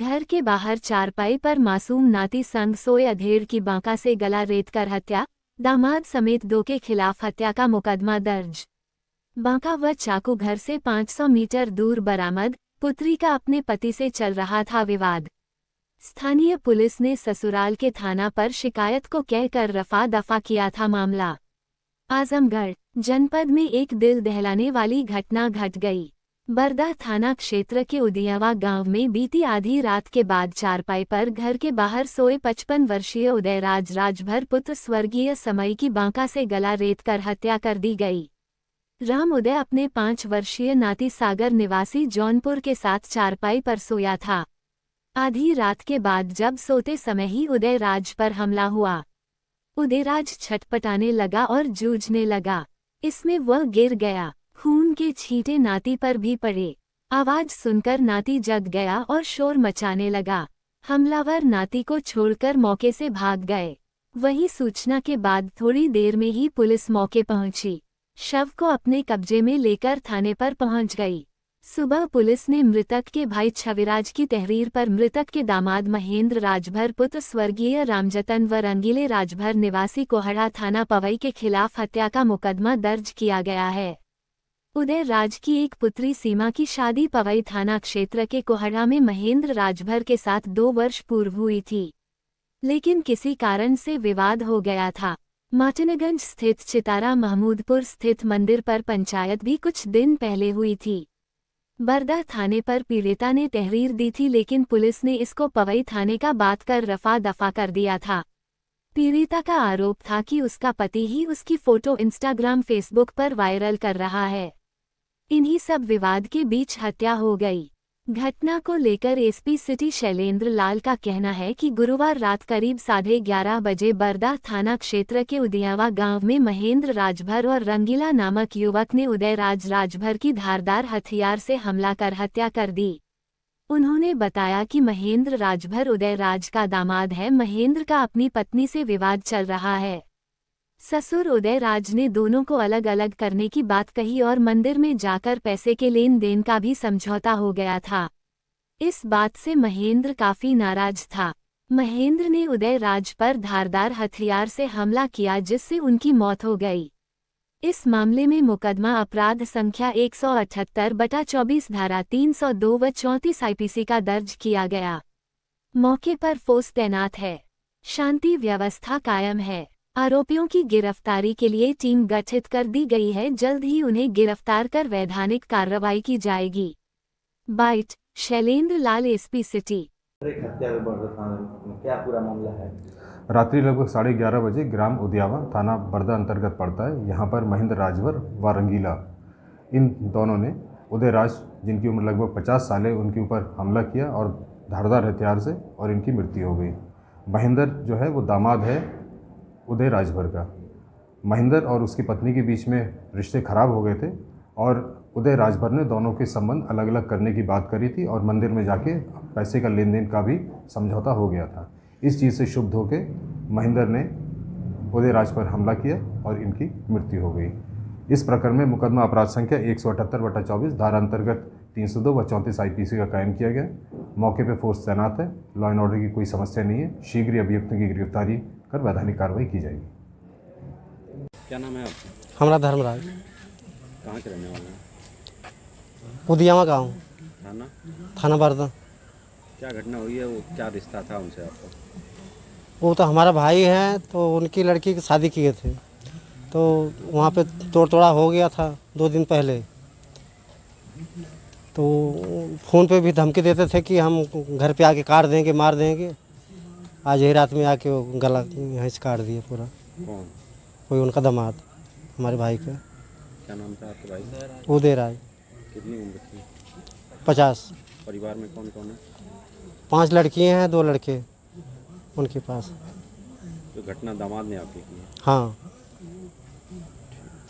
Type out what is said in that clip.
घर के बाहर चारपाई पर मासूम नाती संग सोए अधेड़ की बांका से गला रेत कर हत्या दामाद समेत दो के खिलाफ हत्या का मुकदमा दर्ज बांका व चाकू घर से 500 मीटर दूर बरामद पुत्री का अपने पति से चल रहा था विवाद स्थानीय पुलिस ने ससुराल के थाना पर शिकायत को कहकर रफा दफा किया था मामला आजमगढ़ जनपद में एक दिल दहलाने वाली घटना घट गई बरदा थाना क्षेत्र के उदियावा गांव में बीती आधी रात के बाद चारपाई पर घर के बाहर सोए 55 वर्षीय उदयराज राजभर पुत्र स्वर्गीय समय की बांका से गला रेत कर हत्या कर दी गई राम उदय अपने पाँच वर्षीय नाती सागर निवासी जौनपुर के साथ चारपाई पर सोया था आधी रात के बाद जब सोते समय ही उदयराज पर हमला हुआ उदयराज छटपटाने लगा और जूझने लगा इसमें वह गिर गया के छींटे नाती पर भी पड़े आवाज सुनकर नाती जग गया और शोर मचाने लगा हमलावर नाती को छोड़कर मौके से भाग गए वही सूचना के बाद थोड़ी देर में ही पुलिस मौके पहुंची शव को अपने कब्जे में लेकर थाने पर पहुंच गई सुबह पुलिस ने मृतक के भाई छविराज की तहरीर पर मृतक के दामाद महेंद्र राजभर पुत्र स्वर्गीय रामजतन व रंगीले राजभर निवासी कोहड़ा थाना पवई के खिलाफ हत्या का मुकदमा दर्ज किया गया है उदय राज की एक पुत्री सीमा की शादी पवई थाना क्षेत्र के कोहड़ा में महेंद्र राजभर के साथ दो वर्ष पूर्व हुई थी लेकिन किसी कारण से विवाद हो गया था माटनगंज स्थित चितारा महमूदपुर स्थित मंदिर पर पंचायत भी कुछ दिन पहले हुई थी बरदा थाने पर पीड़िता ने तहरीर दी थी लेकिन पुलिस ने इसको पवई थाने का बात कर रफा दफा कर दिया था पीड़िता का आरोप था कि उसका पति ही उसकी फ़ोटो इंस्टाग्राम फेसबुक पर वायरल कर रहा है इन्हीं सब विवाद के बीच हत्या हो गई घटना को लेकर एसपी सिटी शैलेंद्र लाल का कहना है कि गुरुवार रात करीब साढ़े ग्यारह बजे बरदा थाना क्षेत्र के उदियावा गांव में महेंद्र राजभर और रंगीला नामक युवक ने उदय राज राजभर की धारदार हथियार से हमला कर हत्या कर दी उन्होंने बताया कि महेंद्र राजभर उदय राज का दामाद है महेंद्र का अपनी पत्नी से विवाद चल रहा है ससुर उदय राज ने दोनों को अलग अलग करने की बात कही और मंदिर में जाकर पैसे के लेन देन का भी समझौता हो गया था इस बात से महेंद्र काफी नाराज था महेंद्र ने उदय राज पर धारदार हथियार से हमला किया जिससे उनकी मौत हो गई इस मामले में मुकदमा अपराध संख्या 178 बटा 24 धारा 302 व चौतीस आईपीसी का दर्ज किया गया मौके पर फोर्स तैनात है शांति व्यवस्था कायम है आरोपियों की गिरफ्तारी के लिए टीम गठित कर दी गई है जल्द ही उन्हें गिरफ्तार कर वैधानिक कार्रवाई की जाएगी bite Shailendra Lal SP city क्या पूरा मामला है रात्रि लगभग साढ़े ग्यारह बजे ग्राम उद्यावा थाना बर्दा अंतर्गत पड़ता है यहाँ पर महेंद्र राजवर व रंगीला इन दोनों ने उदय राज जिनकी उम्र लगभग पचास साल है उनके ऊपर हमला किया और धारदार हथियार से और इनकी मृत्यु हो गई महेंद्र जो है वो दामाद है उदय राजभर का महेंद्र और उसकी पत्नी के बीच में रिश्ते खराब हो गए थे और उदय राजभर ने दोनों के संबंध अलग अलग करने की बात करी थी और मंदिर में जाके पैसे का लेन देन का भी समझौता हो गया था इस चीज़ से शुभ होकर महेंद्र ने उदय राज पर हमला किया और इनकी मृत्यु हो गई इस प्रकरण में मुकदमा अपराध संख्या एक सौ अठहत्तर बटा चौबीस धारा अंतर्गत तीन सौ दो व चौंतीस आई का कायम किया गया मौके पर फोर्स तैनात है लॉ एंड ऑर्डर की कोई समस्या नहीं है शीघ्र अभियुक्तों की गिरफ्तारी कर वैधानिक कार्रवाई की जाएगी क्या नाम है आपका हमारा धर्मराज कहाँ के रहने वाले हैं पुदियामा गाँव थाना थाना बारदा क्या घटना हुई है वो क्या रिश्ता था उनसे आपका वो तो हमारा भाई है तो उनकी लड़की की शादी किए थे तो वहाँ पे तोड़ तोड़ा हो गया था दो दिन पहले तो फ़ोन पे भी धमकी देते थे कि हम घर पे आके काट देंगे मार देंगे आज ही रात में आके वो गला हंस काट दिए पूरा कोई उनका दामाद हमारे भाई का क्या नाम था आपके भाई उदय राय कितनी उम्र थी पचास परिवार में कौन कौन है पांच लड़कियां हैं दो लड़के उनके पास तो घटना दामाद ने आपकी की हाँ